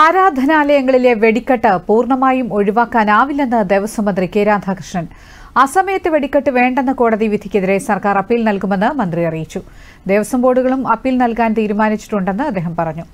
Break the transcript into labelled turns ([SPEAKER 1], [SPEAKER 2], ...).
[SPEAKER 1] ആരാധനാലയങ്ങളിലെ വെടിക്കെട്ട് പൂർണ്ണമായും ഒഴിവാക്കാനാവില്ലെന്ന് ദേവസ്വം മന്ത്രി കെ രാധാകൃഷ്ണൻ അസമയത്ത് വെടിക്കെട്ട് വേണ്ടെന്ന കോടതി വിധിക്കെതിരെ സർക്കാർ അപ്പീൽ നൽകുമെന്ന് മന്ത്രി അറിയിച്ചു ദേവസ്വം ബോർഡുകളും അപ്പീൽ നൽകാൻ തീരുമാനിച്ചിട്ടുണ്ടെന്ന് അദ്ദേഹം പറഞ്ഞു